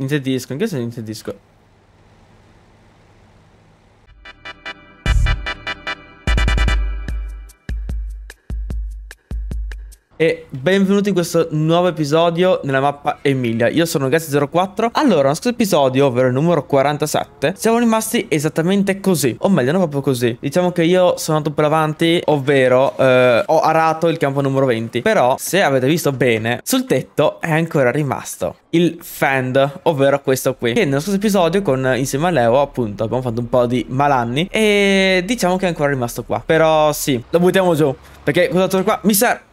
in tedesco, in che e benvenuti in questo nuovo episodio nella mappa Emilia. Io sono Gazzi04. Allora, nel nostro episodio, ovvero il numero 47, siamo rimasti esattamente così. O meglio, non proprio così. Diciamo che io sono andato per avanti, ovvero eh, ho arato il campo numero 20. Però, se avete visto bene, sul tetto è ancora rimasto il Fend, ovvero questo qui. Che nello scorso episodio, con, insieme a Leo, appunto, abbiamo fatto un po' di malanni. E diciamo che è ancora rimasto qua. Però sì, lo buttiamo giù. Perché cosa qua? Mi serve...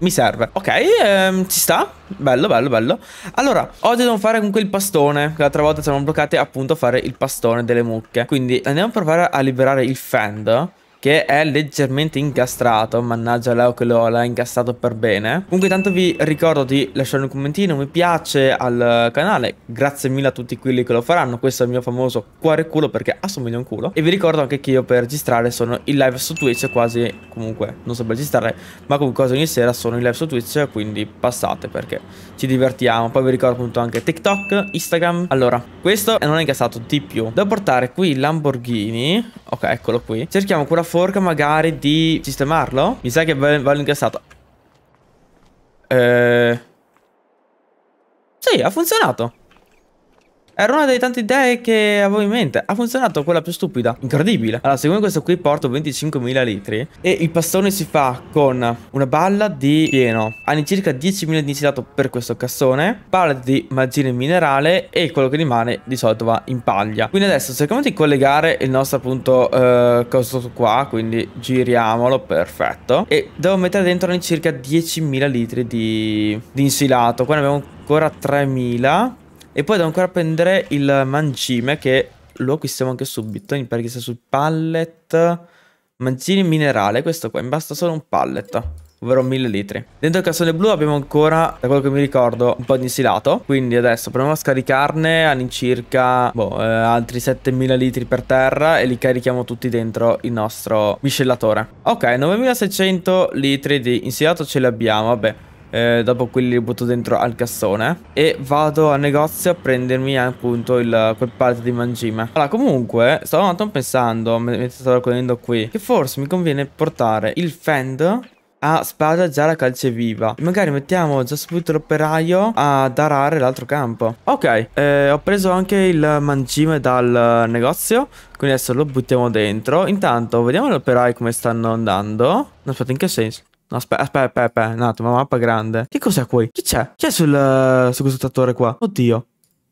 mi serve Ok, ehm, ci sta Bello, bello, bello Allora, oggi dobbiamo fare comunque il pastone L'altra volta siamo bloccati appunto a fare il pastone delle mucche Quindi andiamo a provare a liberare il fend che è leggermente incastrato, mannaggia Leo che lo ha incastrato per bene. Comunque tanto vi ricordo di lasciare un commentino, mi piace al canale, grazie mille a tutti quelli che lo faranno, questo è il mio famoso cuore culo perché assomiglia un culo. E vi ricordo anche che io per registrare sono in live su Twitch quasi, comunque non so per registrare, ma comunque ogni sera sono in live su Twitch, quindi passate perché ci divertiamo. Poi vi ricordo appunto anche TikTok, Instagram. Allora, questo non è incastrato di più. Da portare qui Lamborghini, ok eccolo qui, cerchiamo cura forca magari di sistemarlo? Mi sa che va incassato. Eh... Sì, ha funzionato. Era una delle tante idee che avevo in mente. Ha funzionato quella più stupida. Incredibile. Allora, siccome questo qui porto 25.000 litri e il pastone si fa con una balla di pieno, all'incirca 10.000 di insilato per questo cassone, palla di magine minerale e quello che rimane di solito va in paglia. Quindi adesso cerchiamo di collegare il nostro appunto eh, coso qua, quindi giriamolo, perfetto. E devo mettere dentro all'incirca 10.000 litri di, di insilato. Qua ne abbiamo ancora 3.000 e poi devo ancora prendere il mancime che lo acquistiamo anche subito perché sta sul pallet Mancini minerale, questo qua, mi basta solo un pallet ovvero 1000 litri. Dentro il cassone blu abbiamo ancora, da quello che mi ricordo, un po' di insilato, quindi adesso proviamo a scaricarne all'incirca boh, eh, altri 7000 litri per terra e li carichiamo tutti dentro il nostro miscelatore. Ok, 9600 litri di insilato ce li abbiamo, vabbè eh, dopo quelli li butto dentro al cassone e vado al negozio a prendermi appunto il, quel pallet di mangime. Allora comunque stavo un attimo pensando mentre stavo correndo qui che forse mi conviene portare il fend a spada già la calce viva. Magari mettiamo già subito l'operaio a darare l'altro campo. Ok, eh, ho preso anche il mangime dal negozio. Quindi adesso lo buttiamo dentro. Intanto vediamo gli operai come stanno andando. Aspetta, in che senso? No, aspetta, aspetta, aspetta, un attimo, mappa grande. Che cos'è qui? Chi c'è? Chi è sul, eh, su questo trattore qua? Oddio,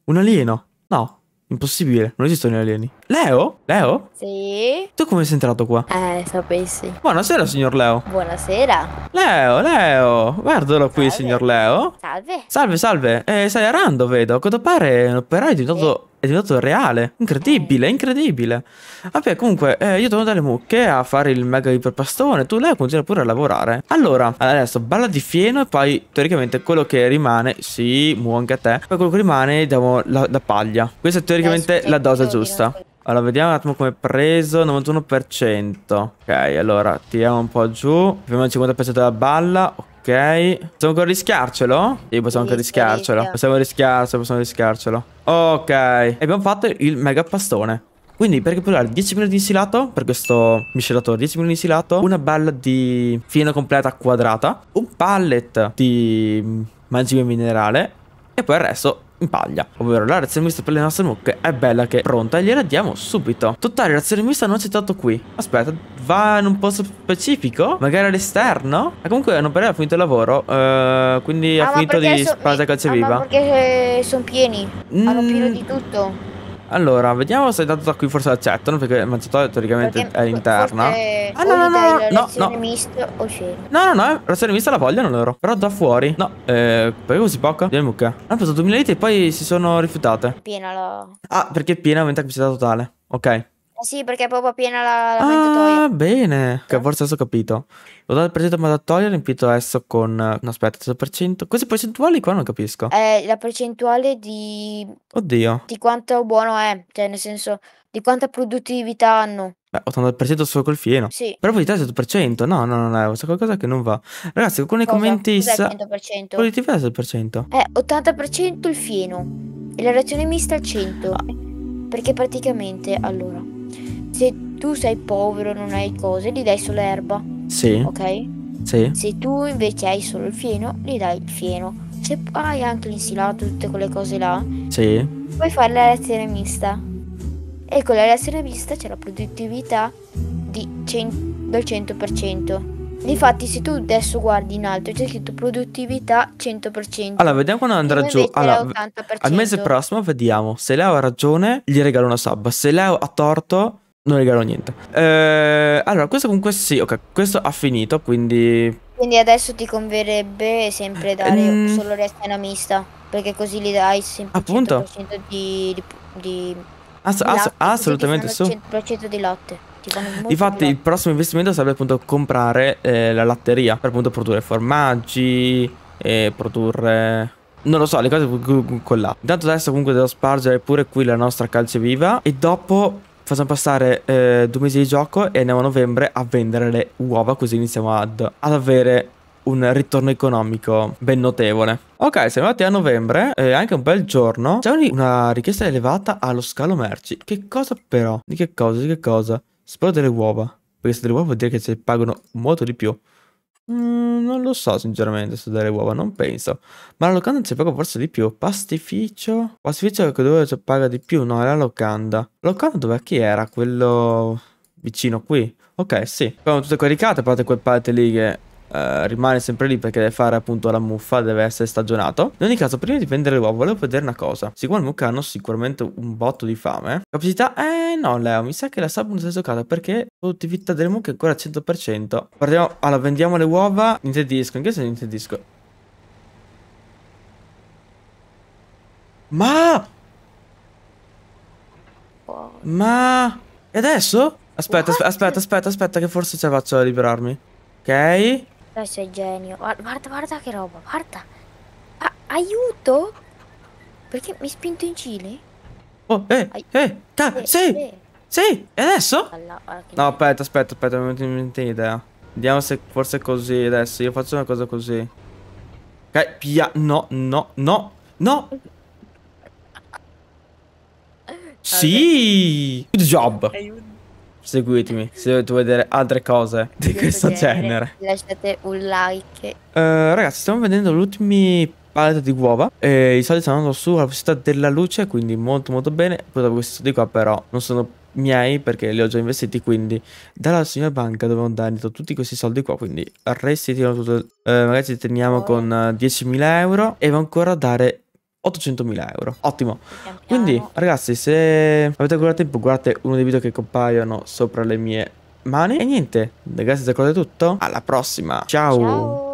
un alieno? No, Impossibile, non esistono gli alieni. Leo? Leo? Sì. Tu come sei entrato qua? Eh, sapessi. Buonasera, signor Leo. Buonasera. Leo, Leo. Guardalo qui, salve. signor Leo. Salve. Salve, salve. Eh, sei arando, vedo. A quanto pare un operaio è diventato è diventato reale. Incredibile, mm. incredibile. Vabbè, comunque, eh, io torno dalle mucche a fare il mega iperpastone. Tu lei continua pure a lavorare. Allora, adesso balla di fieno e poi teoricamente quello che rimane. Sì, muo anche a te. Poi quello che rimane diamo la, la paglia. Questa è teoricamente eh, la dose giusta. Allora, vediamo un attimo come è preso. 91%. Ok, allora, tiriamo un po' giù. Abbiamo il 50% della balla. Ok. Ok. Possiamo ancora rischiarcelo? Sì, possiamo anche rischiarcelo. Possiamo rischiarcelo, possiamo rischiarcelo. Ok. abbiamo fatto il mega pastone. Quindi per capitolare 10 minuti di insilato per questo miscelatore 10 minuti di insilato, una balla di fieno completa quadrata, un pallet di mangime minerale e poi il resto in paglia. Ovvero la reazione mista per le nostre mucche è bella che è pronta e gliela diamo subito. Totale reazione mista non citato qui. Aspetta, va in un posto specifico? Magari all'esterno? Ma comunque hanno appena finito il lavoro, eh, quindi ha ah, finito di so, spada calceviva. Ah, ma perché sono pieni, mm. hanno pieno di tutto. Allora, vediamo se è dato da qui forse accettano perché il mangiatoio teoricamente perché è all'interno. Ah no no no no no. Mista o no eh, no no, razione mista la vogliono loro. Però da fuori. No, eh, perché così poca? Delle mucche. Hanno preso 2000 litri e poi si sono rifiutate. Piena la... Ah, perché è piena aumenta la capacità totale. Ok. Ah, sì, perché è proprio piena la, la ah, Ah, bene, che forse adesso ho capito. Lo dato per cento mandatorio riempito adesso con... No, aspetta, 100%. Queste percentuali qua non capisco. È eh, la percentuale di... Oddio. Di quanto buono è, cioè nel senso di quanta produttività hanno. Beh, 80% solo col fieno. Sì. Però poi di 100%, no, no, no, no, c'è qualcosa che non va. Ragazzi, alcuni Cosa? commenti... Cos'è il 100%? Produttività è il percento. È 80% il fieno e la reazione mista al 100%. Ah. Perché praticamente, allora... Se tu sei povero, non hai cose, gli dai solo erba. Sì. Ok? Sì. Se tu invece hai solo il fieno, gli dai il fieno. Se hai anche l'insilato, tutte quelle cose là. Sì. Puoi fare la lezione mista. E con la lezione mista c'è la produttività cent- del 100%. Infatti se tu adesso guardi in alto, c'è scritto produttività 100%. Allora, vediamo quando andrà giù. Allora, al mese prossimo vediamo. Se Leo ha ragione, gli regalo una sub. Se Leo ha torto, non regalo niente. Eh, allora, questo comunque sì, ok, questo ha finito, quindi... Quindi adesso ti converrebbe sempre eh, dare mm. solo resina mista, perché così li dai sempre Appunto. 100% di... di, di Ass di assolutamente su. 100% di latte. Infatti il prossimo investimento sarebbe appunto comprare eh, la latteria per appunto produrre formaggi e produrre... Non lo so, le cose con latte. Intanto adesso comunque devo spargere pure qui la nostra calce viva e dopo facciamo passare eh, due mesi di gioco e andiamo a novembre a vendere le uova così iniziamo ad, ad avere un ritorno economico ben notevole. Ok, siamo arrivati a novembre, eh, anche un bel giorno. C'è una richiesta elevata allo scalo merci. Che cosa però? Di che cosa? Di che cosa? Spero delle uova. Perché se delle uova vuol dire che se pagano molto di più. Mm, non lo so sinceramente su delle uova, non penso. Ma la locanda ci paga forse di più. Pastificio? Pastificio che dove ci paga di più? No, è la locanda. La locanda dov'è? Chi era? Quello vicino qui? Ok, sì. Abbiamo tutte caricate, a parte quel parte lì che eh, rimane sempre lì perché deve fare appunto la muffa, deve essere stagionato. In ogni caso, prima di prendere l'uovo, volevo vedere una cosa. Siccome il mucca hanno sicuramente un botto di fame. Capacità? Eh no, Leo, mi sa che la sub non si è giocata perché produttività delle mucche è ancora al 100%. Partiamo, allora, vendiamo le uova in tedesco, in che senso in tedesco? Ma... Ma... E adesso? Aspetta, aspetta, aspetta, aspetta, che forse ce la faccio a liberarmi. Ok. Dai sei genio. Guarda, guarda che roba, guarda. Ah, aiuto? Perché mi hai spinto in Cile? Oh, eh, Ai eh, ta, eh, sì, eh. sì, e adesso? no, aspetta, aspetta, aspetta, non mi venuta un'idea. Vediamo se forse è così adesso, io faccio una cosa così. Ok, via, no, no, no, no. Eh, sì, good job. Aiuto seguitemi se dovete vedere altre cose di questo genere. Lasciate un like. Uh, ragazzi, stiamo vedendo gli ultimi pallet di uova e i soldi stanno andando su alla velocità della luce, quindi molto molto bene. Purtroppo questi di qua però non sono miei perché li ho già investiti quindi dalla signora banca dovevo darmi tutti questi soldi qua quindi restituiamo tutto eh, magari ci teniamo oh. con 10.000 eh, euro e va ancora a dare 800.000 euro. Ottimo. Quindi, ragazzi, se avete ancora tempo, guardate uno dei video che compaiono sopra le mie mani. E niente, ragazzi, se è tutto. Alla prossima. Ciao. Ciao.